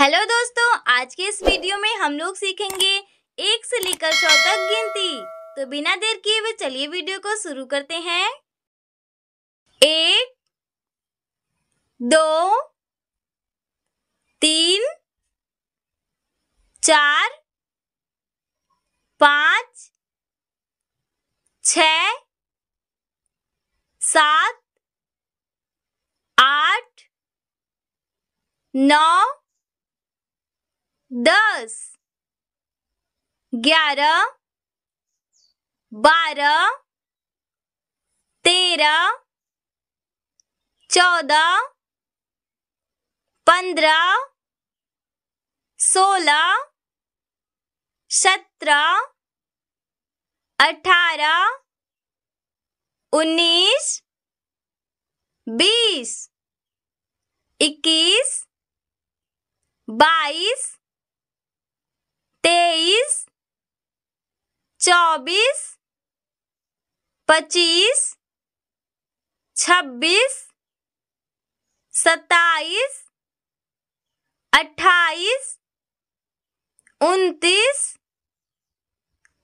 Hello दोस्तों आज के इस वीडियो में हम लोग सीखेंगे एक से लेकर सौ तक गिनती तो बिना देर किए वे चलिए वीडियो को शुरू करते हैं एक दो तीन चार पाँच छ सात आठ नौ दस ग्यारह बारह तेरह चौदह पंद्रह सोलह सत्रह अठारह उन्नीस बीस इक्कीस बाईस तेईस चौबीस पच्चीस छब्बीस सत्ताईस अट्ठाईस उनतीस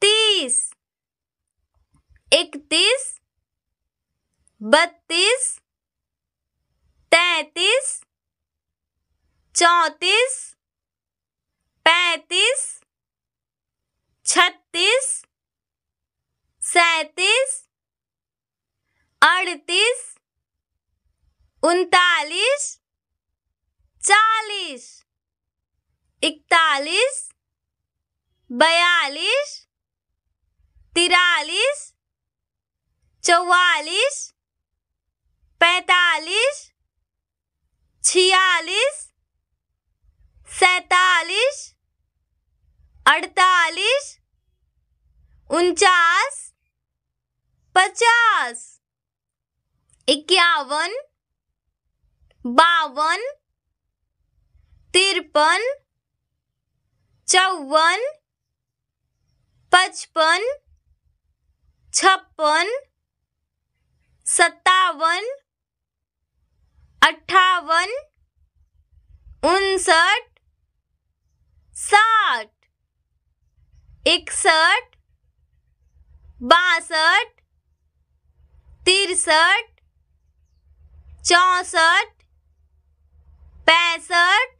तीस इकतीस बत्तीस तैतीस चौंतीस पैंतीस छत्तीस सैतीस अड़तीस उनतालीस चालीस इकतालीस बयालीस तिरालीस चौवालीस पैतालीस छियालीस सैतालीस अड़तालीस उनचास पचास इक्यावन बावन तिरपन चौवन पचपन छप्पन सत्तावन अट्ठावन उनसठ साठ इकसठ बासठ तिरसठ चौसठ पैंसठ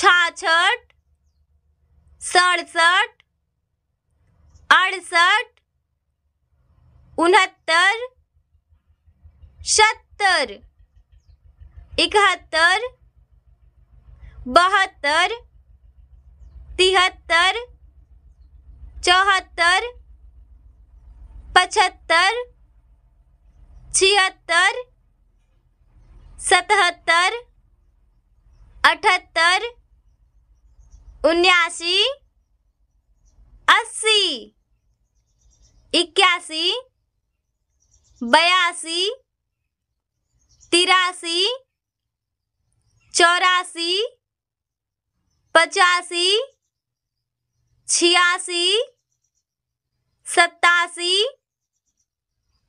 छाछठ सड़सठ अड़सठ उनहत्तर सत्तर इकहत्तर बहत्तर तिहत्तर चौहत्तर पचहत्तर छिहत्तर सतहत्तर अठहत्तर उन्यासी अस्सी इक्यासी बयासी तिरासी चौरासी पचासी छियासी सत्तासी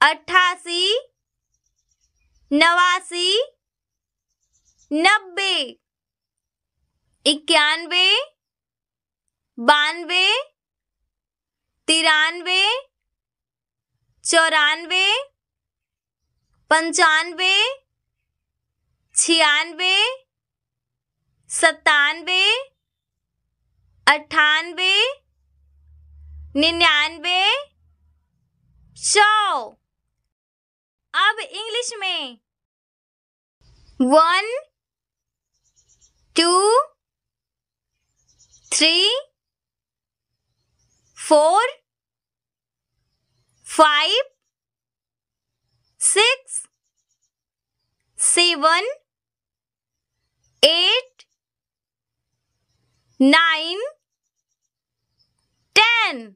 अट्ठासी नवासी नब्बे इक्यानवे बानवे तिरानवे चौरानवे पंचानवे छियानवे सत्तानवे अट्ठानवे निन्यानवे सौ अब इंग्लिश में one two three four five six seven eight nine ten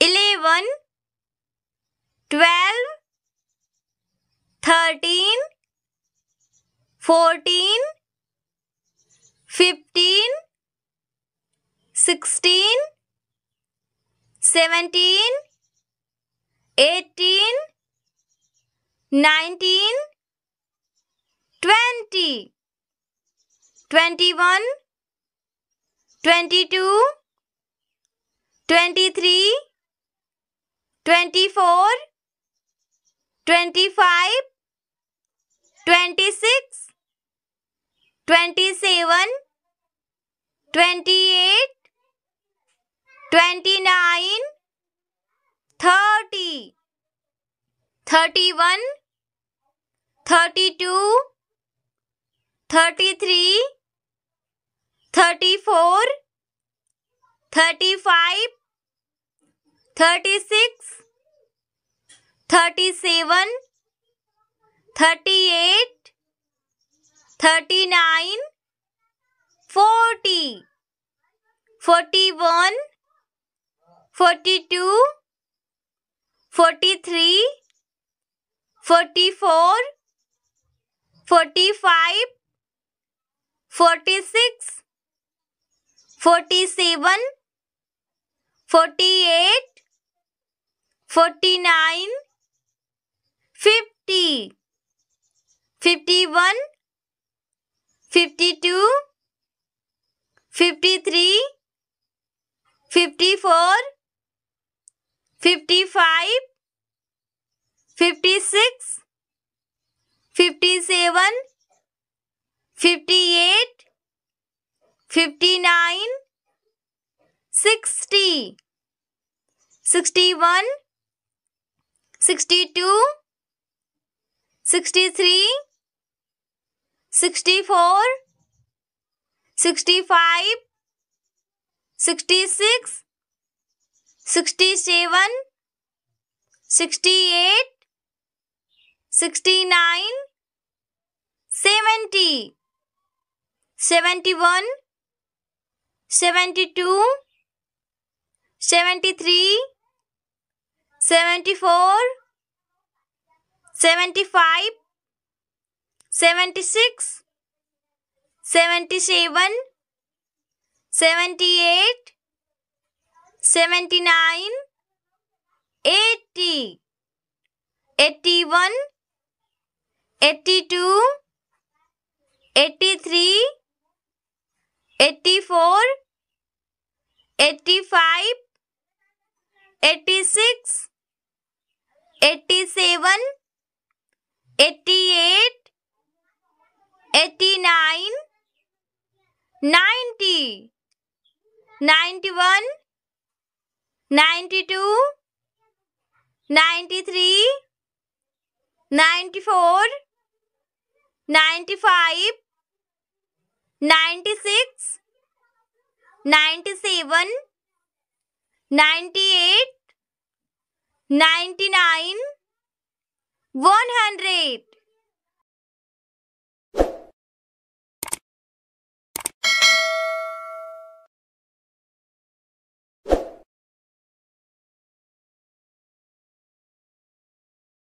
eleven, twelve, thirteen, fourteen, fifteen, sixteen, seventeen, eighteen, nineteen, twenty, twenty-one, twenty-two, twenty-three. 24 25 26 27 28 29 30 31 32 33 34 35 thirty six, thirty seven, thirty eight, thirty nine, forty, forty one, forty two, forty three, forty four, forty five, forty six, forty seven, forty eight. 49 50 51 52 53 54 55 56 57 58 59 60 61 62, 63, 64, 65, 66, 67, 68, 69, 70, 71, 72, 73, 74 75 76 77 78 79 80 81 82 83 84 85 86 87 88 89 90 91 92 93 94 95 96 97 98 ninety nine, one hundred.